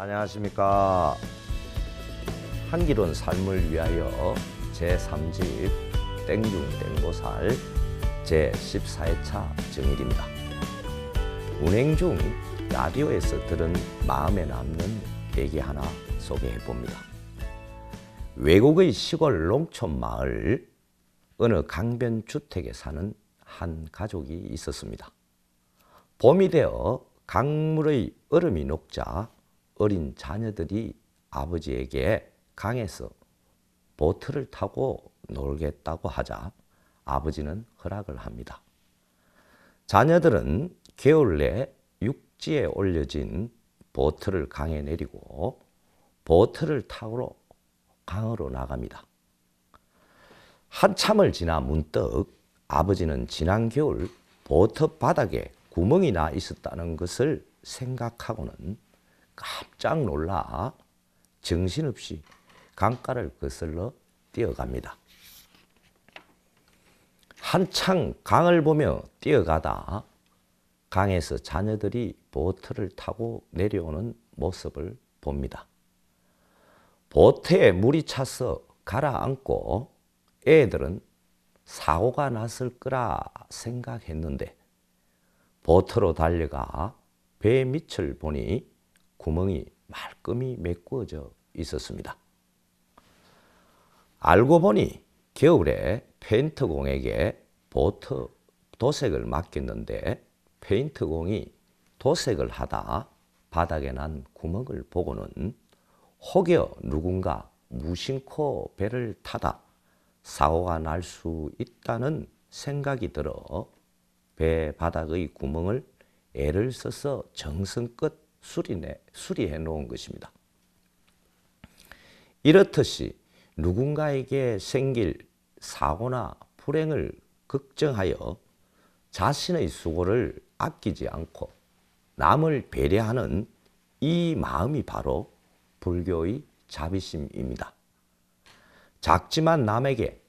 안녕하십니까 한기론 삶을 위하여 제3집 땡중 땡보살 제14회차 정일입니다 운행 중 라디오에서 들은 마음에 남는 얘기 하나 소개해 봅니다 외국의 시골 농촌 마을 어느 강변 주택에 사는 한 가족이 있었습니다 봄이 되어 강물의 얼음이 녹자 어린 자녀들이 아버지에게 강에서 보트를 타고 놀겠다고 하자 아버지는 허락을 합니다. 자녀들은 개월 내 육지에 올려진 보트를 강에 내리고 보트를 타고 강으로 나갑니다. 한참을 지나 문득 아버지는 지난 겨울 보트 바닥에 구멍이 나 있었다는 것을 생각하고는 깜짝 놀라 정신없이 강가를 거슬러 뛰어갑니다. 한창 강을 보며 뛰어가다 강에서 자녀들이 보트를 타고 내려오는 모습을 봅니다. 보트에 물이 차서 가라앉고 애들은 사고가 났을 거라 생각했는데 보트로 달려가 배 밑을 보니 구멍이 말끔히 메꾸어져 있었습니다. 알고 보니 겨울에 페인트공에게 보트 도색을 맡겼는데 페인트공이 도색을 하다 바닥에 난 구멍을 보고는 혹여 누군가 무심코 배를 타다 사고가 날 수 있다는 생각이 들어 배 바닥의 구멍을 애를 써서 정성껏 수리해, 수리해 놓은 것입니다. 이렇듯이 누군가에게 생길 사고나 불행을 걱정하여 자신의 수고를 아끼지 않고 남을 배려하는 이 마음이 바로 불교의 자비심입니다. 작지만 남에게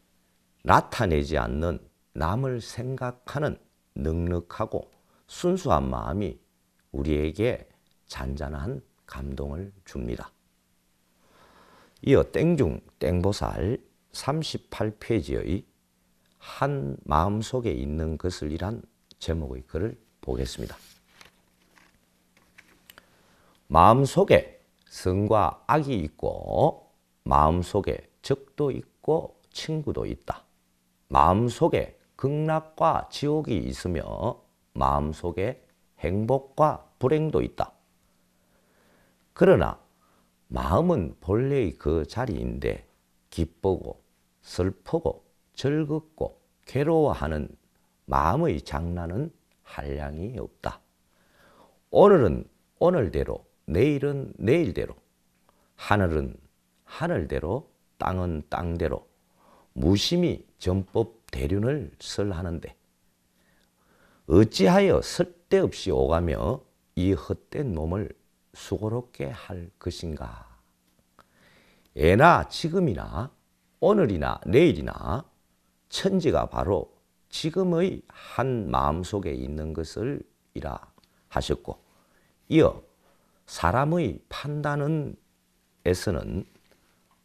나타내지 않는 남을 생각하는 능력하고 순수한 마음이 우리에게 잔잔한 감동을 줍니다. 이어 땡중 땡보살 38페이지의 한 마음속에 있는 것을 이란 제목의 글을 보겠습니다. 마음속에 선과 악이 있고 마음속에 적도 있고 친구도 있다. 마음속에 극락과 지옥이 있으며 마음속에 행복과 불행도 있다. 그러나 마음은 본래의 그 자리인데 기쁘고 슬프고 즐겁고 괴로워하는 마음의 장난은 한량이 없다. 오늘은 오늘대로, 내일은 내일대로, 하늘은 하늘대로, 땅은 땅대로, 무심히 전법 대륜을 설하는데, 어찌하여 쓸데없이 오가며 이 헛된 몸을 수고롭게 할 것인가? 예나 지금이나 오늘이나 내일이나 천지가 바로 지금의 한 마음 속에 있는 것을 이라 하셨고 이어 사람의 판단 에서는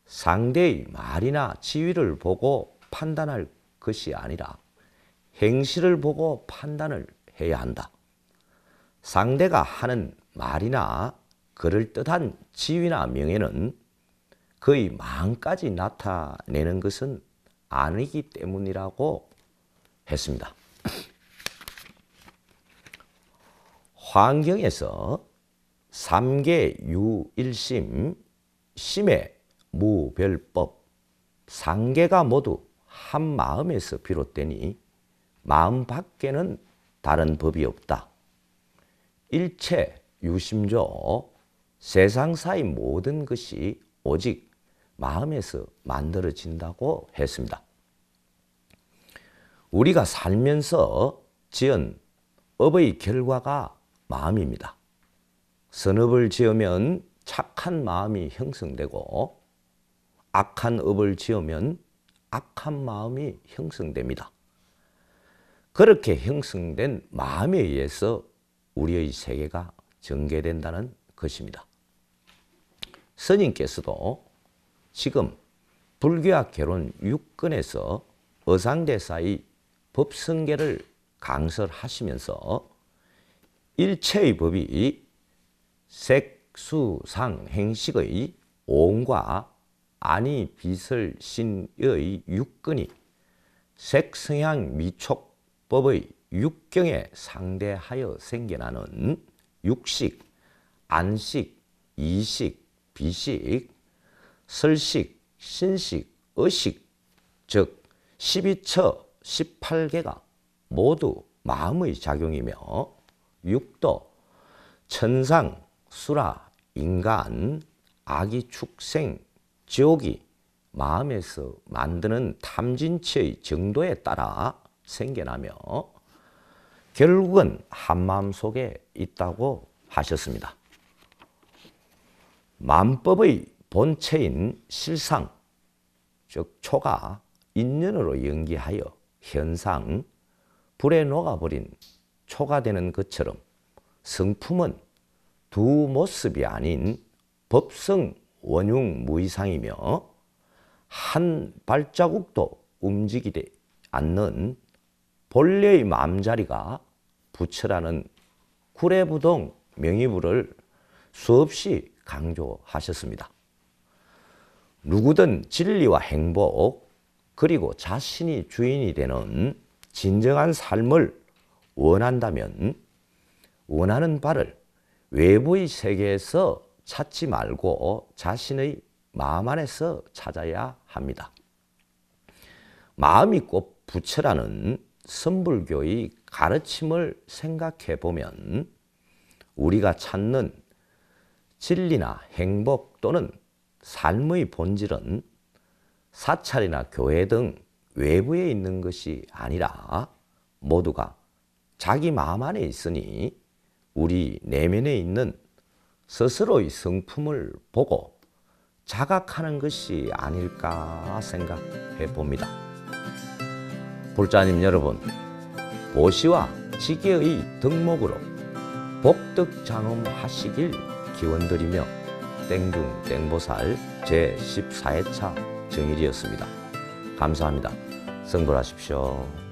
상대의 말이나 지위를 보고 판단할 것이 아니라 행실을 보고 판단을 해야 한다. 상대가 하는 말이나 그럴듯한 지위나 명예는 거의 마음까지 나타내는 것은 아니기 때문이라고 했습니다. 환경에서 3계 유일심, 심의 무별법, 3계가 모두 한 마음에서 비롯되니 마음 밖에는 다른 법이 없다. 일체 유심조, 세상사의 모든 것이 오직 마음에서 만들어진다고 했습니다. 우리가 살면서 지은 업의 결과가 마음입니다. 선업을 지으면 착한 마음이 형성되고 악한 업을 지으면 악한 마음이 형성됩니다. 그렇게 형성된 마음에 의해서 우리의 세계가 전개된다는 것입니다. 스님께서도 지금 불교학 결혼 6근에서 어상대사의 법성계를 강설하시면서 일체의 법이 색, 수, 상, 행식의 온과 아니, 비설, 신의 육근이 색성향 미촉법의 육경에 상대하여 생겨나는 육식, 안식, 이식, 비식, 설식, 신식, 의식, 즉 12처 18개가 모두 마음의 작용이며 육도 천상, 수라, 인간, 아기 축생, 지옥이 마음에서 만드는 탐진치의 정도에 따라 생겨나며 결국은 한마음 속에 있다고 하셨습니다. 만법의 본체인 실상, 즉 초가 인연으로 연기하여 현상, 불에 녹아버린 초가 되는 것처럼 성품은 두 모습이 아닌 법성 원흉 무이상이며 한 발자국도 움직이지 않는 본래의 마음자리가 부처라는 구례부동 명의부를 수없이 강조하셨습니다. 누구든 진리와 행복 그리고 자신이 주인이 되는 진정한 삶을 원한다면 원하는 바를 외부의 세계에서 찾지 말고 자신의 마음 안에서 찾아야 합니다. 마음이 곧 부처라는 선불교의 가르침을 생각해 보면 우리가 찾는 진리나 행복 또는 삶의 본질은 사찰이나 교회 등 외부에 있는 것이 아니라 모두가 자기 마음 안에 있으니 우리 내면에 있는 스스로의 성품을 보고 자각하는 것이 아닐까 생각해 봅니다. 불자님 여러분, 보시와 지계의 덕목으로 복덕 장엄하시길 기원드리며 땡중 땡보살 제14회차 정일이었습니다. 감사합니다. 성불하십시오.